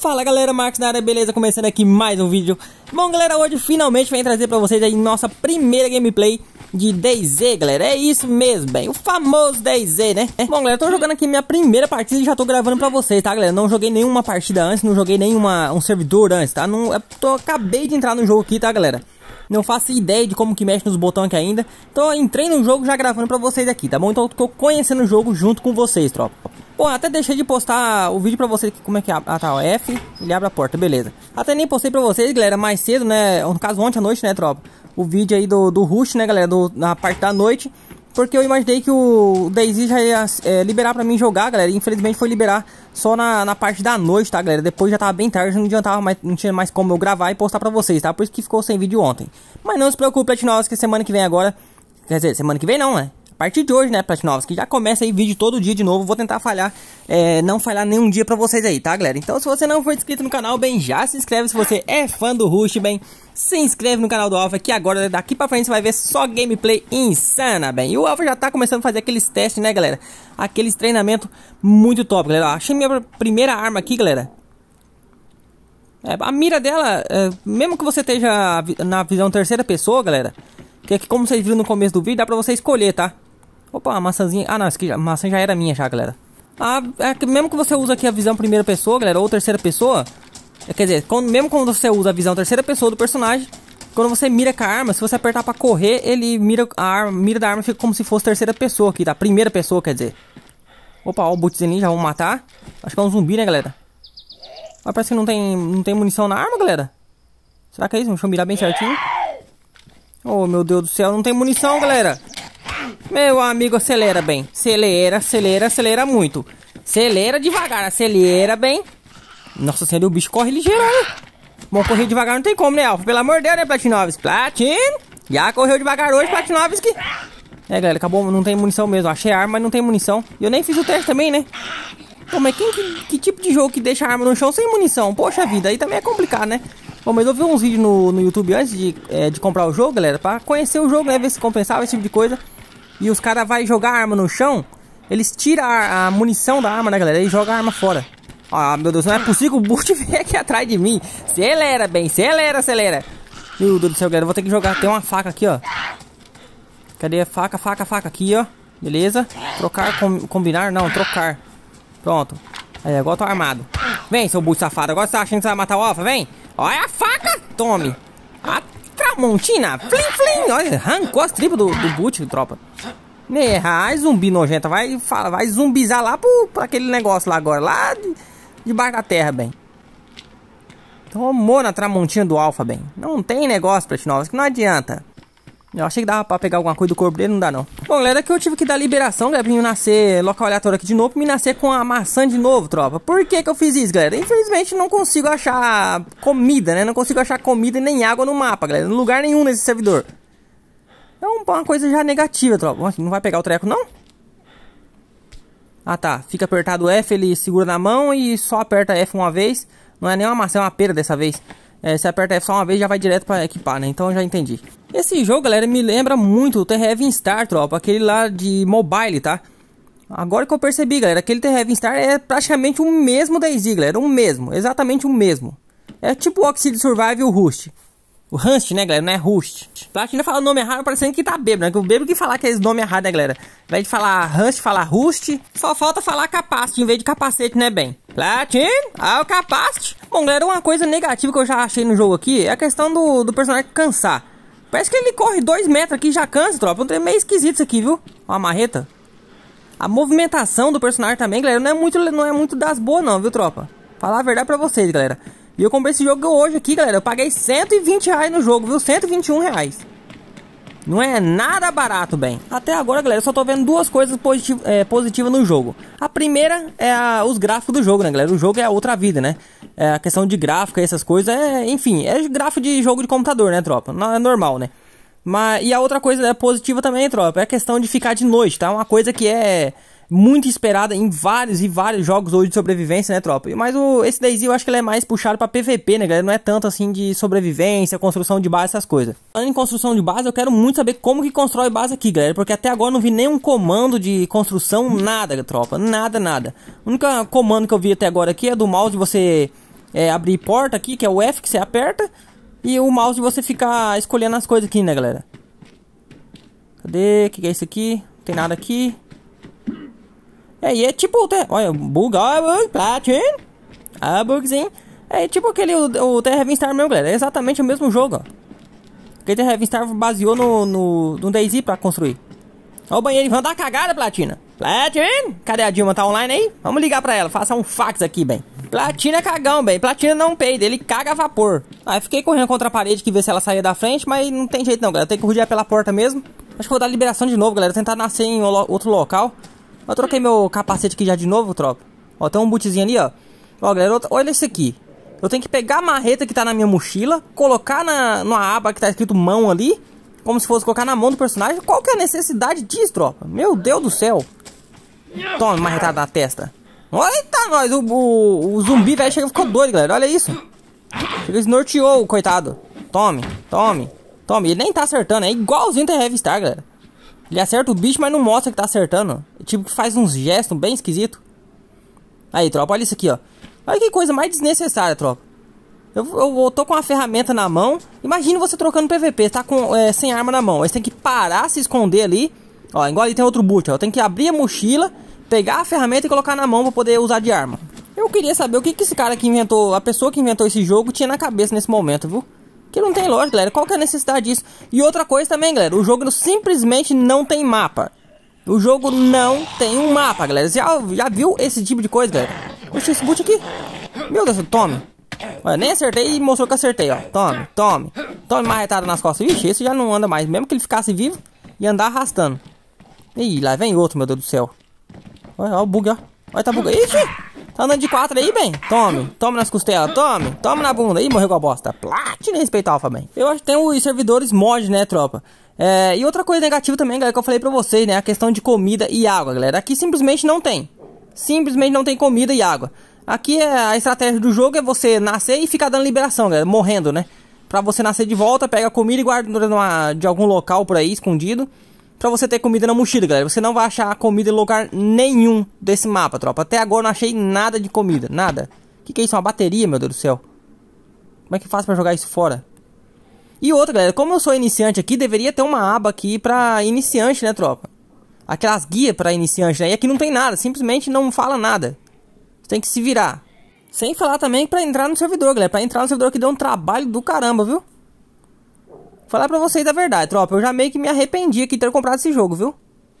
Fala galera, Marcos na área, beleza? Começando aqui mais um vídeo Bom galera, hoje finalmente vem trazer pra vocês aí nossa primeira gameplay de DayZ, galera É isso mesmo, bem, o famoso DayZ, né? Bom galera, eu tô jogando aqui minha primeira partida e já tô gravando pra vocês, tá galera? Não joguei nenhuma partida antes, não joguei nenhuma um servidor antes, tá? Não, eu tô, acabei de entrar no jogo aqui, tá galera? Não faço ideia de como que mexe nos botões aqui ainda. Então entrei no jogo já gravando pra vocês aqui, tá bom? Então eu tô conhecendo o jogo junto com vocês, tropa. Bom, até deixei de postar o vídeo pra vocês aqui, como é que é? Ah tá, ó, F, ele abre a porta, beleza. Até nem postei pra vocês, galera, mais cedo, né, no caso ontem à noite, né, tropa, o vídeo aí do, do Rush, né, galera, do, na parte da noite. Porque eu imaginei que o Daisy já ia é, liberar pra mim jogar, galera. Infelizmente foi liberar só na, na parte da noite, tá, galera? Depois já tava bem tarde, não adiantava mais, não tinha mais como eu gravar e postar pra vocês, tá? Por isso que ficou sem vídeo ontem. Mas não se preocupe, Platinowski, que semana que vem agora... Quer dizer, semana que vem não, né? partir de hoje, né, que já começa aí vídeo todo dia de novo. Vou tentar falhar, é, não falhar nenhum dia pra vocês aí, tá, galera? Então, se você não for inscrito no canal, bem, já se inscreve. Se você é fã do Rush, bem, se inscreve no canal do Alpha, que agora daqui pra frente você vai ver só gameplay insana, bem. E o Alpha já tá começando a fazer aqueles testes, né, galera? Aqueles treinamento muito top, galera. Ó, achei minha primeira arma aqui, galera. É, a mira dela, é, mesmo que você esteja na visão terceira pessoa, galera, que é que como vocês viram no começo do vídeo, dá pra você escolher, tá? Opa, a maçãzinha... Ah, não, essa a maçã já era minha já, galera. Ah, é, mesmo que você usa aqui a visão primeira pessoa, galera, ou terceira pessoa... É, quer dizer, quando, mesmo quando você usa a visão terceira pessoa do personagem... Quando você mira com a arma, se você apertar pra correr, ele mira a arma, mira da arma fica como se fosse terceira pessoa aqui, tá? Primeira pessoa, quer dizer. Opa, ó, o butizinho já vamos matar. Acho que é um zumbi, né, galera? Mas ah, parece que não tem, não tem munição na arma, galera. Será que é isso? Deixa eu mirar bem certinho. Oh, meu Deus do céu, não tem munição, galera. Meu amigo, acelera bem. Acelera, acelera, acelera muito. Acelera devagar, acelera bem. Nossa senhora, o bicho corre ligeiro, né? Bom, correr devagar não tem como, né, Alfa? Pelo amor de Deus, né, Platinovski? platino Já correu devagar hoje, que É, galera, acabou, não tem munição mesmo. Achei arma, mas não tem munição. E eu nem fiz o teste também, né? Pô, mas quem, que, que, tipo de jogo que deixa a arma no chão sem munição? Poxa vida, aí também é complicado, né? Bom, mas eu vi uns vídeos no, no YouTube antes de, é, de comprar o jogo, galera, pra conhecer o jogo, né? Ver se compensava esse tipo de coisa e os caras vai jogar a arma no chão, eles tiram a, a munição da arma, né, galera? E jogam a arma fora. Ah, meu Deus, não é possível o Burt vir aqui atrás de mim. Acelera, bem, acelera, acelera. Meu Deus do céu, galera, vou ter que jogar. Tem uma faca aqui, ó. Cadê a faca, faca, faca? Aqui, ó. Beleza. Trocar, com, combinar? Não, trocar. Pronto. Aí, agora eu tô armado. Vem, seu Burt safado. Agora você tá achando que você vai matar o Alpha? Vem. Olha a faca. Tome. A Tramontina, flim flim, olha, arrancou as tripas do, do boot, tropa. Nerra, né, zumbi nojenta, vai, vai zumbizar lá pro, pra aquele negócio lá agora, lá de, debaixo da terra, bem. Tomou na tramontina do Alfa, bem. Não tem negócio pra novas, que não adianta. Eu achei que dava pra pegar alguma coisa do corpo dele, não dá não. Bom, galera, que eu tive que dar liberação, galera, pra mim nascer local aleatório aqui de novo, pra me nascer com a maçã de novo, tropa. Por que que eu fiz isso, galera? Infelizmente não consigo achar comida, né? Não consigo achar comida nem água no mapa, galera. Em lugar nenhum nesse servidor. é uma coisa já negativa, tropa. Não vai pegar o treco, não? Ah, tá. Fica apertado F, ele segura na mão e só aperta F uma vez. Não é nem uma maçã, é uma pera dessa vez. É, você aperta F só uma vez já vai direto para equipar, né? Então eu já entendi. Esse jogo, galera, me lembra muito o The Heaven Star, tropa. Aquele lá de mobile, tá? Agora que eu percebi, galera, aquele The Heaven Star é praticamente o mesmo da Easy, galera. O mesmo, exatamente o mesmo. É tipo o Oxide Survival e o Rust. O Rust, né, galera? Não é Rust. Platina fala o nome errado, parecendo que tá bêbado, né? Que o bêbado que falar que é esse nome errado, né, galera? Ao invés de falar Rust, falar Rust. Só falta falar capacete em vez de capacete, né, bem? Platina, ah, o capacete. Bom, galera, uma coisa negativa que eu já achei no jogo aqui é a questão do, do personagem cansar. Parece que ele corre dois metros aqui e já cansa, tropa. Um então trem é meio esquisito isso aqui, viu? Uma marreta. A movimentação do personagem também, galera, não é muito, não é muito das boas, não, viu, tropa? Falar a verdade pra vocês, galera. E eu comprei esse jogo hoje aqui, galera. Eu paguei 120 reais no jogo, viu? 121 reais. Não é nada barato, bem. Até agora, galera, eu só tô vendo duas coisas positiv é, positivas no jogo. A primeira é a, os gráficos do jogo, né, galera? O jogo é outra vida, né? É, a questão de gráfica e essas coisas, é, enfim, é gráfico de jogo de computador, né, tropa? Não, é normal, né? Mas, e a outra coisa é positiva também, tropa, é a questão de ficar de noite, tá? Uma coisa que é muito esperada em vários e vários jogos hoje de sobrevivência, né, tropa? Mas o, esse Daisy eu acho que ele é mais puxado para PVP, né, galera? Não é tanto assim de sobrevivência, construção de base, essas coisas. Falando em construção de base, eu quero muito saber como que constrói base aqui, galera, porque até agora eu não vi nenhum comando de construção, nada, tropa, nada, nada. O único comando que eu vi até agora aqui é do mouse de você é, abrir porta aqui, que é o F que você aperta, e o mouse de você ficar escolhendo as coisas aqui, né, galera? Cadê? O que, que é isso aqui? Não tem nada aqui. É, e é tipo, olha, bugar, bug, platin, a é, bugzinho. É tipo aquele, o, o The Star mesmo, galera. É exatamente o mesmo jogo, ó. Porque Terra Star baseou no, no, no DayZ pra construir. Ó o banheiro, vão dar cagada, Platina. Platina, cadê a Dilma? Tá online aí? Vamos ligar pra ela, faça um fax aqui, bem. Platina é cagão, bem. Platina não peida, ele caga a vapor. Aí fiquei correndo contra a parede que ver se ela saía da frente, mas não tem jeito não, galera. Tem que rodear pela porta mesmo. Acho que vou dar liberação de novo, galera. Tentar nascer em outro local. Eu troquei meu capacete aqui já de novo, tropa. Ó, tem um bootzinho ali, ó. Ó, galera, olha isso aqui. Eu tenho que pegar a marreta que tá na minha mochila, colocar na numa aba que tá escrito mão ali, como se fosse colocar na mão do personagem. Qual que é a necessidade disso, tropa? Meu Deus do céu. Toma, marretada na testa. Eita, nós, o, o, o zumbi velho chegou, ficou doido, galera. Olha isso. Ele desnorteou, coitado. Tome, tome, tome. Ele nem tá acertando, é igualzinho The Heavy Star, galera. Ele acerta o bicho, mas não mostra que tá acertando. Tipo, que faz uns gestos bem esquisito. Aí, tropa, olha isso aqui, ó. Olha que coisa mais desnecessária, tropa. Eu, eu, eu tô com a ferramenta na mão. Imagina você trocando PVP, tá com, é, sem arma na mão. Aí você tem que parar, se esconder ali. Ó, igual ali tem outro boot, ó. Eu tenho que abrir a mochila, pegar a ferramenta e colocar na mão pra poder usar de arma. Eu queria saber o que, que esse cara que inventou, a pessoa que inventou esse jogo, tinha na cabeça nesse momento, viu? Que não tem lógica, galera. Qual que é a necessidade disso? E outra coisa também, galera. O jogo simplesmente não tem mapa. O jogo não tem um mapa, galera. já, já viu esse tipo de coisa, galera? Puxa esse boot aqui. Meu Deus, tome. Olha, nem acertei e mostrou que acertei, ó. Tome, tome. Tome marretada nas costas. Vixe, esse já não anda mais. Mesmo que ele ficasse vivo e andar arrastando. Ih, lá vem outro, meu Deus do céu. Olha, olha o bug, ó. Olha, tá bugado. Ixi! Tá andando de quatro aí, bem? Tome, tome nas costelas, tome, tome na bunda. Ih, morreu com a bosta. Platina respeita alfa, bem. Eu acho que tem os servidores mod, né, tropa? É, e outra coisa negativa também, galera, que eu falei pra vocês, né? A questão de comida e água, galera. Aqui simplesmente não tem. Simplesmente não tem comida e água. Aqui é a estratégia do jogo é você nascer e ficar dando liberação, galera, morrendo, né? Pra você nascer de volta, pega comida e guarda numa, de algum local por aí, escondido pra você ter comida na mochila, galera. Você não vai achar comida em lugar nenhum desse mapa, tropa. Até agora eu não achei nada de comida, nada. O que, que é isso? Uma bateria, meu Deus do céu. Como é que faz pra jogar isso fora? E outra, galera, como eu sou iniciante aqui, deveria ter uma aba aqui pra iniciante, né, tropa? Aquelas guias pra iniciante, né? E aqui não tem nada, simplesmente não fala nada. Você tem que se virar. Sem falar também pra entrar no servidor, galera. Pra entrar no servidor que deu um trabalho do caramba, viu? Falar pra vocês a verdade, tropa, eu já meio que me arrependi aqui de ter comprado esse jogo, viu?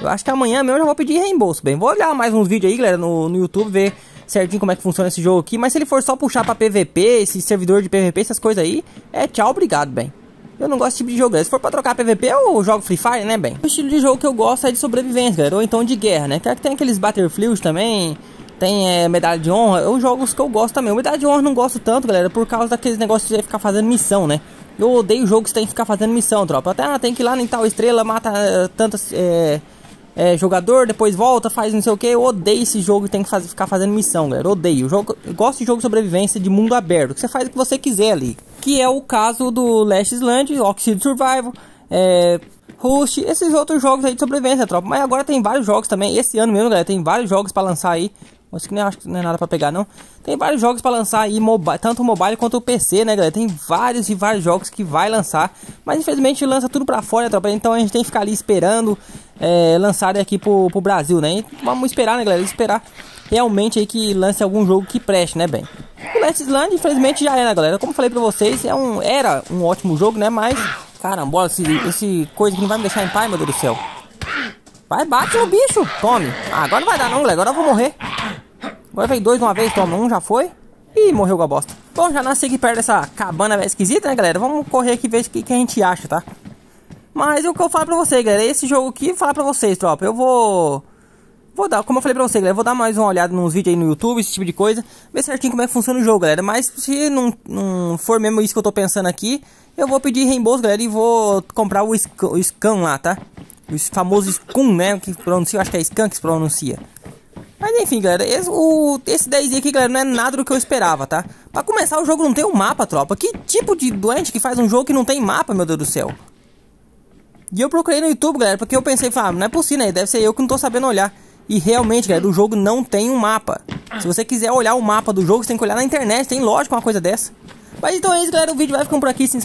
Eu acho que amanhã mesmo eu já vou pedir reembolso, bem. Vou olhar mais uns vídeos aí, galera, no, no YouTube, ver certinho como é que funciona esse jogo aqui. Mas se ele for só puxar pra PVP, esse servidor de PVP, essas coisas aí, é tchau, obrigado, bem. Eu não gosto desse tipo de jogo, Se for pra trocar PVP, eu jogo Free Fire, né, bem? O estilo de jogo que eu gosto é de sobrevivência, galera, ou então de guerra, né? Que é tem aqueles Battlefields também, tem é, medalha de honra, eu jogo os que eu gosto também. O medalha de honra não gosto tanto, galera, por causa daqueles negócios de ficar fazendo missão, né? Eu odeio jogos que tem que ficar fazendo missão, tropa. Até ah, tem que ir lá em tal estrela, mata eh, tantas. É, é, jogador, depois volta, faz não sei o que. Eu odeio esse jogo que tem que ficar fazendo missão, galera. Eu odeio. Eu jogo, eu gosto de jogo de sobrevivência de mundo aberto. Que você faz o que você quiser ali. Que é o caso do Last Island, Oxide Survival, é, Rust, esses outros jogos aí de sobrevivência, tropa. Mas agora tem vários jogos também. Esse ano mesmo, galera, tem vários jogos para lançar aí. Mas que nem é, acho que não é nada para pegar, não. Tem vários jogos para lançar aí, mobile, tanto mobile quanto o PC, né, galera? Tem vários e vários jogos que vai lançar. Mas infelizmente lança tudo para fora, né, tropa. Então a gente tem que ficar ali esperando é, lançarem aqui pro, pro Brasil, né? E vamos esperar, né, galera? Esperar realmente aí que lance algum jogo que preste, né, bem? O Last Land, infelizmente, já é, né, galera? Como falei pra vocês, é um, era um ótimo jogo, né? Mas, caramba esse, esse coisa que não vai me deixar em paz, meu Deus do céu. Vai, bate no bicho. Tome. Ah, agora não vai dar não, galera. Agora eu vou morrer. Agora vem dois de uma vez, toma um, já foi. Ih, morreu com a bosta. Bom, já nasci aqui perto dessa cabana esquisita, né, galera? Vamos correr aqui e ver o que, que a gente acha, tá? Mas o que eu falo pra vocês, galera, esse jogo aqui, vou falar pra vocês, tropa, eu vou... Vou dar, como eu falei pra vocês, galera, vou dar mais uma olhada nos vídeos aí no YouTube, esse tipo de coisa, ver certinho como é que funciona o jogo, galera. Mas se não, não for mesmo isso que eu tô pensando aqui, eu vou pedir reembolso, galera, e vou comprar o, sc o Scan lá, tá? O famoso Scum, né, que pronuncia, eu acho que é Scan que se pronuncia. Mas enfim, galera, esse, o, esse 10 aqui, galera, não é nada do que eu esperava, tá? Pra começar, o jogo não tem um mapa, tropa. Que tipo de doente que faz um jogo que não tem mapa, meu Deus do céu? E eu procurei no YouTube, galera, porque eu pensei, falei, ah, não é possível, né? Deve ser eu que não tô sabendo olhar. E realmente, galera, o jogo não tem um mapa. Se você quiser olhar o mapa do jogo, você tem que olhar na internet, tem lógico uma coisa dessa. Mas então é isso, galera, o vídeo vai ficando por aqui, se